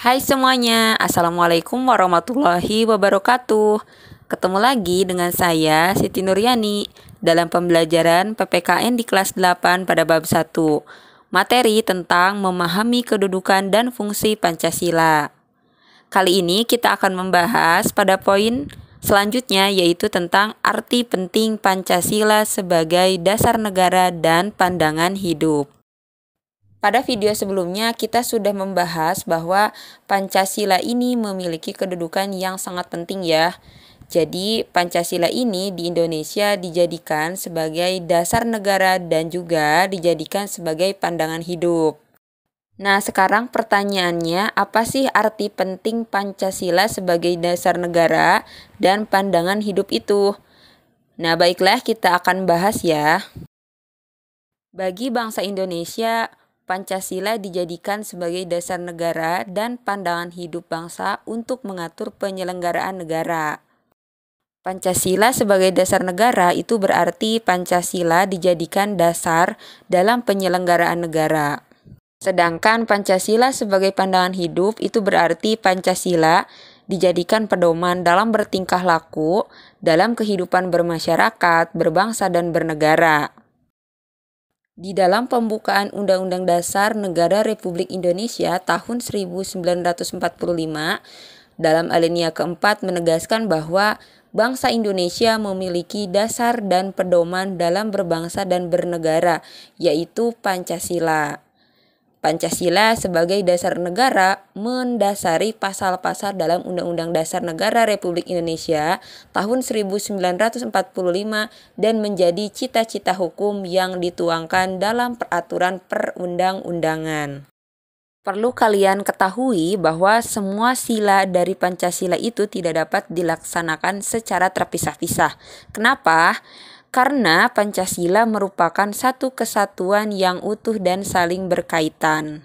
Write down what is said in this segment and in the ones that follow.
Hai semuanya, Assalamualaikum warahmatullahi wabarakatuh Ketemu lagi dengan saya Siti Nuryani Dalam pembelajaran PPKN di kelas 8 pada bab 1 Materi tentang memahami kedudukan dan fungsi Pancasila Kali ini kita akan membahas pada poin selanjutnya yaitu tentang arti penting Pancasila sebagai dasar negara dan pandangan hidup pada video sebelumnya kita sudah membahas bahwa Pancasila ini memiliki kedudukan yang sangat penting ya. Jadi Pancasila ini di Indonesia dijadikan sebagai dasar negara dan juga dijadikan sebagai pandangan hidup. Nah, sekarang pertanyaannya, apa sih arti penting Pancasila sebagai dasar negara dan pandangan hidup itu? Nah, baiklah, kita akan bahas ya. Bagi bangsa Indonesia, Pancasila dijadikan sebagai dasar negara dan pandangan hidup bangsa untuk mengatur penyelenggaraan negara. Pancasila sebagai dasar negara itu berarti Pancasila dijadikan dasar dalam penyelenggaraan negara. Sedangkan Pancasila sebagai pandangan hidup itu berarti Pancasila dijadikan pedoman dalam bertingkah laku, dalam kehidupan bermasyarakat, berbangsa, dan bernegara di dalam pembukaan Undang-Undang Dasar Negara Republik Indonesia tahun 1945 dalam alinea keempat menegaskan bahwa bangsa Indonesia memiliki dasar dan pedoman dalam berbangsa dan bernegara, yaitu Pancasila. Pancasila sebagai dasar negara mendasari pasal-pasal dalam Undang-Undang Dasar Negara Republik Indonesia tahun 1945 dan menjadi cita-cita hukum yang dituangkan dalam peraturan perundang-undangan. Perlu kalian ketahui bahwa semua sila dari Pancasila itu tidak dapat dilaksanakan secara terpisah-pisah. Kenapa? karena Pancasila merupakan satu kesatuan yang utuh dan saling berkaitan.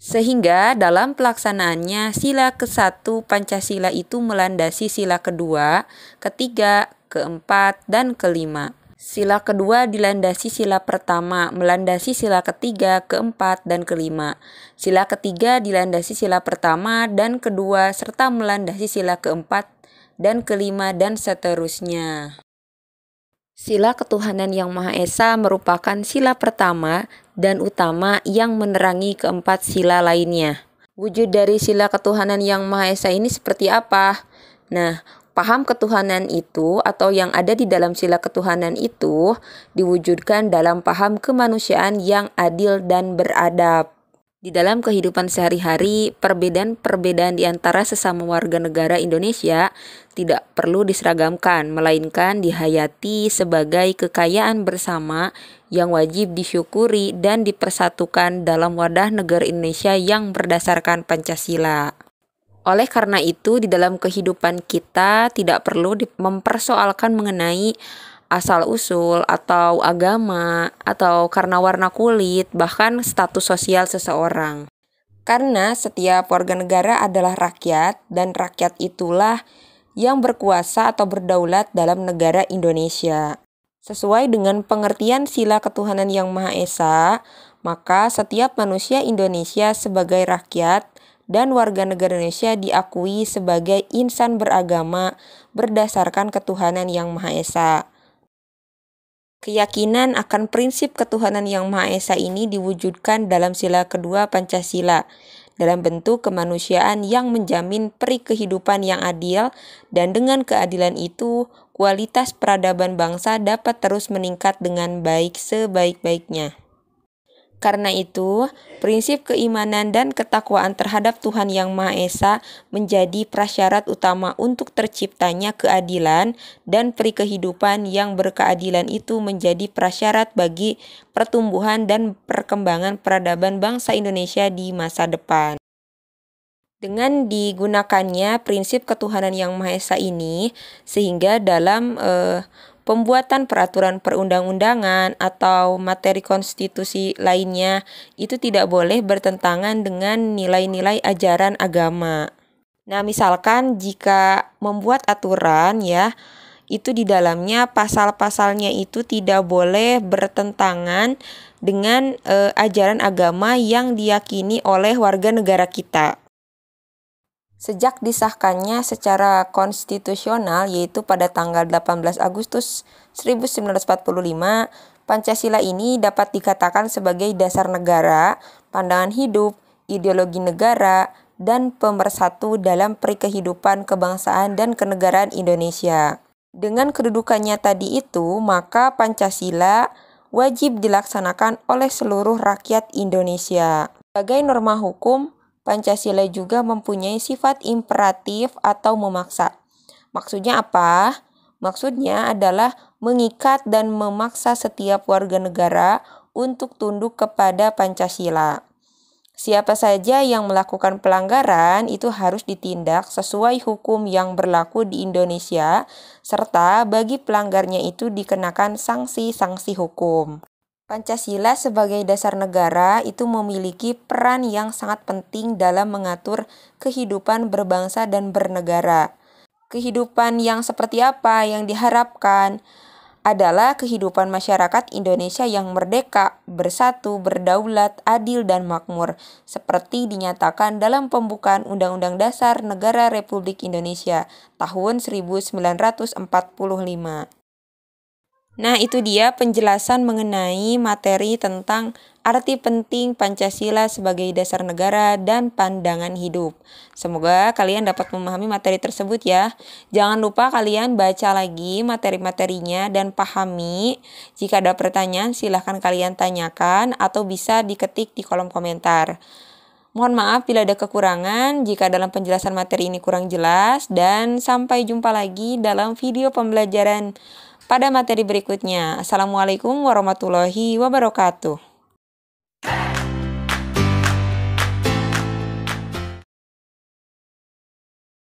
Sehingga dalam pelaksanaannya sila ke-1 Pancasila itu melandasi sila kedua, ketiga, keempat, dan kelima. Sila kedua dilandasi sila pertama, melandasi sila ketiga, keempat, dan kelima. Sila ketiga dilandasi sila pertama dan kedua, serta melandasi sila keempat dan kelima, dan seterusnya. Sila ketuhanan yang Maha Esa merupakan sila pertama dan utama yang menerangi keempat sila lainnya. Wujud dari sila ketuhanan yang Maha Esa ini seperti apa? Nah, paham ketuhanan itu atau yang ada di dalam sila ketuhanan itu diwujudkan dalam paham kemanusiaan yang adil dan beradab. Di dalam kehidupan sehari-hari, perbedaan-perbedaan di antara sesama warga negara Indonesia tidak perlu diseragamkan, melainkan dihayati sebagai kekayaan bersama yang wajib disyukuri dan dipersatukan dalam wadah negara Indonesia yang berdasarkan Pancasila. Oleh karena itu, di dalam kehidupan kita tidak perlu mempersoalkan mengenai asal usul atau agama atau karena warna kulit, bahkan status sosial seseorang. Karena setiap warga negara adalah rakyat dan rakyat itulah yang berkuasa atau berdaulat dalam negara Indonesia. Sesuai dengan pengertian sila ketuhanan yang Maha Esa, maka setiap manusia Indonesia sebagai rakyat dan warga negara Indonesia diakui sebagai insan beragama berdasarkan ketuhanan yang Maha Esa. Keyakinan akan prinsip ketuhanan yang Maha Esa ini diwujudkan dalam sila kedua Pancasila dalam bentuk kemanusiaan yang menjamin peri kehidupan yang adil dan dengan keadilan itu kualitas peradaban bangsa dapat terus meningkat dengan baik sebaik-baiknya. Karena itu, prinsip keimanan dan ketakwaan terhadap Tuhan Yang Maha Esa menjadi prasyarat utama untuk terciptanya keadilan dan peri kehidupan yang berkeadilan itu menjadi prasyarat bagi pertumbuhan dan perkembangan peradaban bangsa Indonesia di masa depan. Dengan digunakannya prinsip ketuhanan yang Maha Esa ini, sehingga dalam eh, pembuatan peraturan perundang-undangan atau materi konstitusi lainnya itu tidak boleh bertentangan dengan nilai-nilai ajaran agama. Nah, misalkan jika membuat aturan ya, itu di dalamnya pasal-pasalnya itu tidak boleh bertentangan dengan e, ajaran agama yang diyakini oleh warga negara kita. Sejak disahkannya secara konstitusional yaitu pada tanggal 18 Agustus 1945, Pancasila ini dapat dikatakan sebagai dasar negara, pandangan hidup, ideologi negara, dan pemersatu dalam perikehidupan kebangsaan dan kenegaraan Indonesia. Dengan kedudukannya tadi itu, maka Pancasila wajib dilaksanakan oleh seluruh rakyat Indonesia. Sebagai norma hukum, Pancasila juga mempunyai sifat imperatif atau memaksa. Maksudnya apa? Maksudnya adalah mengikat dan memaksa setiap warga negara untuk tunduk kepada Pancasila. Siapa saja yang melakukan pelanggaran itu harus ditindak sesuai hukum yang berlaku di Indonesia, serta bagi pelanggarnya itu dikenakan sanksi-sanksi hukum. Pancasila sebagai dasar negara itu memiliki peran yang sangat penting dalam mengatur kehidupan berbangsa dan bernegara. Kehidupan yang seperti apa yang diharapkan adalah kehidupan masyarakat Indonesia yang merdeka, bersatu, berdaulat, adil, dan makmur, seperti dinyatakan dalam pembukaan Undang-Undang Dasar Negara Republik Indonesia tahun 1945. Nah, itu dia penjelasan mengenai materi tentang arti penting Pancasila sebagai dasar negara dan pandangan hidup. Semoga kalian dapat memahami materi tersebut ya. Jangan lupa kalian baca lagi materi-materinya dan pahami. Jika ada pertanyaan silahkan kalian tanyakan atau bisa diketik di kolom komentar. Mohon maaf bila ada kekurangan jika dalam penjelasan materi ini kurang jelas dan sampai jumpa lagi dalam video pembelajaran pada materi berikutnya. Assalamualaikum warahmatullahi wabarakatuh.